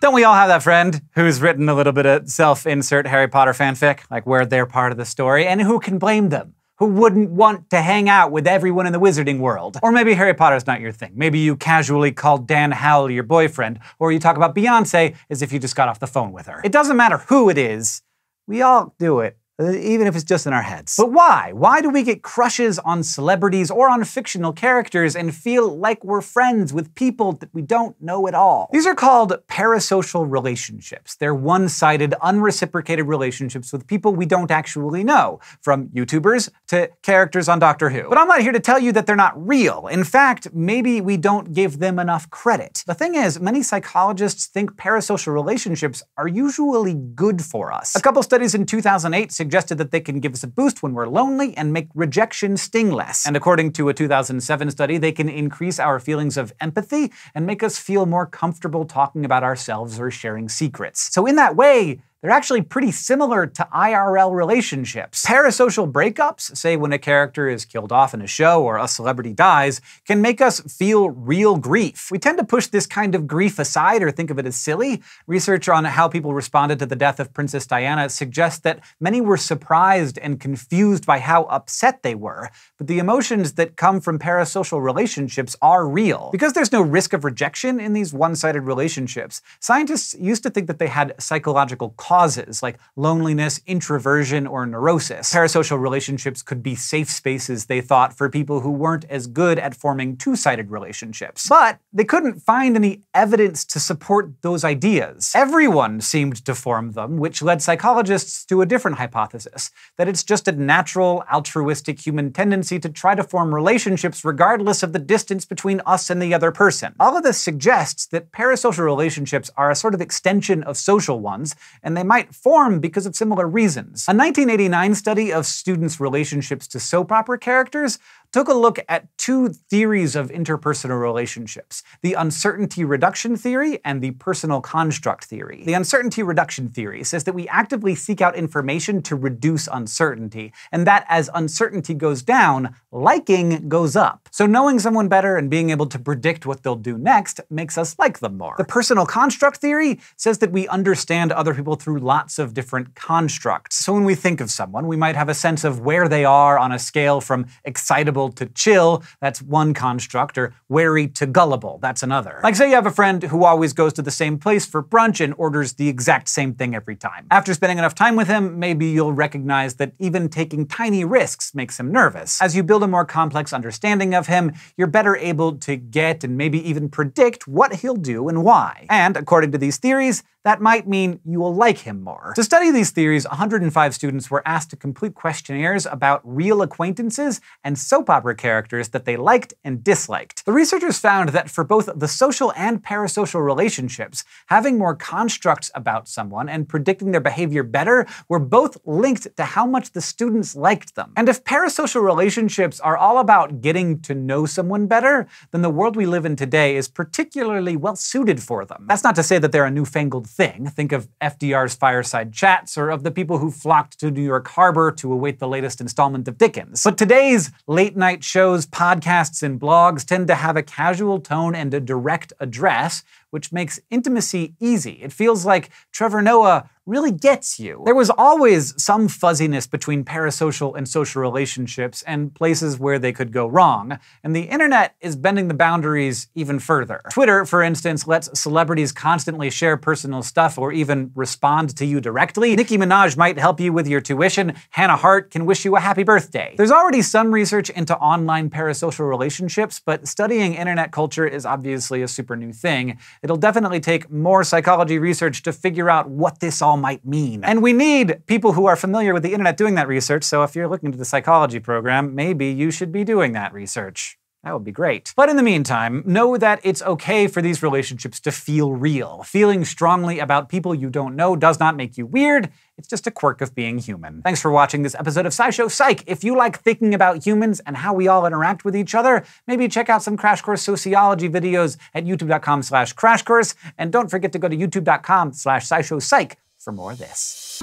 Don't we all have that friend who's written a little bit of self insert Harry Potter fanfic, like where they're part of the story, and who can blame them? Who wouldn't want to hang out with everyone in the wizarding world? Or maybe Harry Potter's not your thing. Maybe you casually call Dan Howell your boyfriend, or you talk about Beyonce as if you just got off the phone with her. It doesn't matter who it is, we all do it uh, even if it's just in our heads. But why? Why do we get crushes on celebrities or on fictional characters and feel like we're friends with people that we don't know at all? These are called parasocial relationships. They're one sided, unreciprocated relationships with people we don't actually know, from YouTubers to characters on Doctor Who. But I'm not here to tell you that they're not real. In fact, maybe we don't give them enough credit. The thing is, many psychologists think parasocial relationships are usually good for us. A couple studies in 2008 suggested that they can give us a boost when we're lonely and make rejection sting less. And according to a 2007 study, they can increase our feelings of empathy and make us feel more comfortable talking about ourselves or sharing secrets. So, in that way, they're actually pretty similar to IRL relationships. Parasocial breakups, say when a character is killed off in a show or a celebrity dies, can make us feel real grief. We tend to push this kind of grief aside or think of it as silly. Research on how people responded to the death of Princess Diana suggests that many were surprised and confused by how upset they were. But the emotions that come from parasocial relationships are real. Because there's no risk of rejection in these one sided relationships, scientists used to think that they had psychological causes like loneliness, introversion, or neurosis. Parasocial relationships could be safe spaces, they thought, for people who weren't as good at forming two sided relationships. But they couldn't find any evidence to support those ideas. Everyone seemed to form them, which led psychologists to a different hypothesis that it's just a natural, altruistic human tendency to try to form relationships regardless of the distance between us and the other person. All of this suggests that parasocial relationships are a sort of extension of social ones, and they might form because of similar reasons. A 1989 study of students' relationships to soap opera characters took a look at two theories of interpersonal relationships the uncertainty reduction theory and the personal construct theory. The uncertainty reduction theory says that we actively seek out information to reduce uncertainty, and that as uncertainty goes down, liking goes up. So knowing someone better and being able to predict what they'll do next makes us like them more. The personal construct theory says that we understand other people through lots of different constructs. So when we think of someone, we might have a sense of where they are on a scale from excitable to chill, that's one construct, or wary to gullible, that's another. Like, say you have a friend who always goes to the same place for brunch and orders the exact same thing every time. After spending enough time with him, maybe you'll recognize that even taking tiny risks makes him nervous. As you build a more complex understanding of him, you're better able to get and maybe even predict what he'll do and why. And according to these theories, that might mean you will like him more. To study these theories, 105 students were asked to complete questionnaires about real acquaintances and soap soap opera characters that they liked and disliked. The researchers found that for both the social and parasocial relationships, having more constructs about someone and predicting their behavior better were both linked to how much the students liked them. And if parasocial relationships are all about getting to know someone better, then the world we live in today is particularly well suited for them. That's not to say that they're a newfangled thing. Think of FDR's fireside chats or of the people who flocked to New York Harbor to await the latest installment of Dickens. But today's late late night shows, podcasts, and blogs tend to have a casual tone and a direct address, which makes intimacy easy. It feels like Trevor Noah really gets you. There was always some fuzziness between parasocial and social relationships and places where they could go wrong, and the internet is bending the boundaries even further. Twitter, for instance, lets celebrities constantly share personal stuff or even respond to you directly. Nicki Minaj might help you with your tuition, Hannah Hart can wish you a happy birthday. There's already some research into online parasocial relationships, but studying internet culture is obviously a super new thing. It'll definitely take more psychology research to figure out what this all all might mean. And we need people who are familiar with the internet doing that research, so if you're looking to the psychology program, maybe you should be doing that research. That would be great. But in the meantime, know that it's okay for these relationships to feel real. Feeling strongly about people you don't know does not make you weird. It's just a quirk of being human. Thanks for watching this episode of SciShow Psych. If you like thinking about humans and how we all interact with each other, maybe check out some Crash Course Sociology videos at youtube.com slash crashcourse. And don't forget to go to youtube.com slash SciShow Psych for more of this.